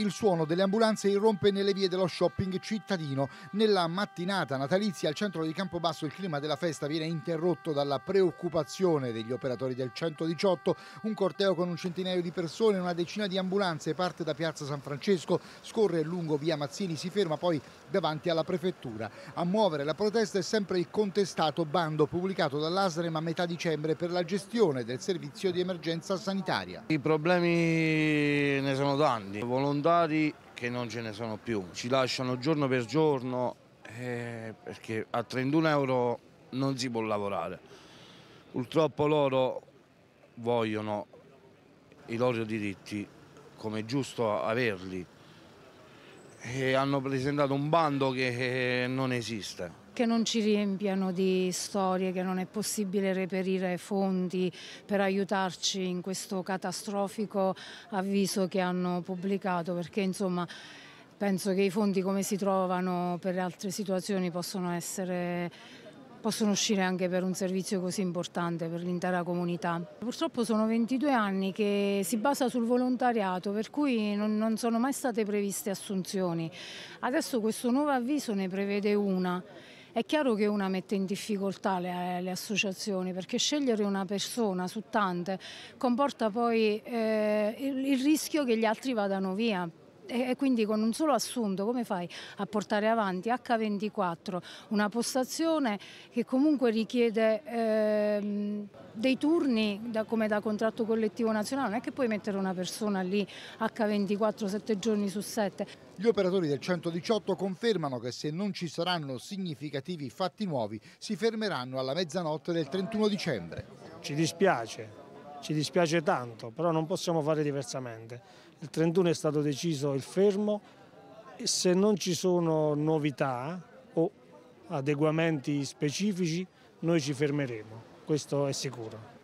Il suono delle ambulanze irrompe nelle vie dello shopping cittadino. Nella mattinata natalizia al centro di Campobasso il clima della festa viene interrotto dalla preoccupazione degli operatori del 118. Un corteo con un centinaio di persone e una decina di ambulanze parte da Piazza San Francesco, scorre lungo via Mazzini, si ferma poi davanti alla prefettura. A muovere la protesta è sempre il contestato bando pubblicato dall'ASREM a metà dicembre per la gestione del servizio di emergenza sanitaria. I problemi ne sono tanti, volontari volontari che non ce ne sono più, ci lasciano giorno per giorno eh, perché a 31 euro non si può lavorare. Purtroppo loro vogliono i loro diritti come è giusto averli e hanno presentato un bando che eh, non esiste che non ci riempiano di storie, che non è possibile reperire fondi per aiutarci in questo catastrofico avviso che hanno pubblicato, perché insomma penso che i fondi come si trovano per altre situazioni possono essere possono uscire anche per un servizio così importante per l'intera comunità. Purtroppo sono 22 anni che si basa sul volontariato, per cui non, non, sono mai state previste assunzioni. Adesso questo nuovo avviso ne prevede una è chiaro che una mette in difficoltà le, le associazioni perché scegliere una persona su tante comporta poi eh, il, il rischio che gli altri vadano via e quindi con un solo assunto come fai a portare avanti H24 una postazione che comunque richiede ehm, dei turni da, come da contratto collettivo nazionale, non è che puoi mettere una persona lì H24 7 giorni su 7. Gli operatori del 118 confermano che se non ci saranno significativi fatti nuovi si fermeranno alla mezzanotte del 31 dicembre. Ci dispiace, ci dispiace tanto, però non possiamo fare diversamente. Il 31 è stato deciso il fermo e se non ci sono novità o adeguamenti specifici noi ci fermeremo, questo è sicuro.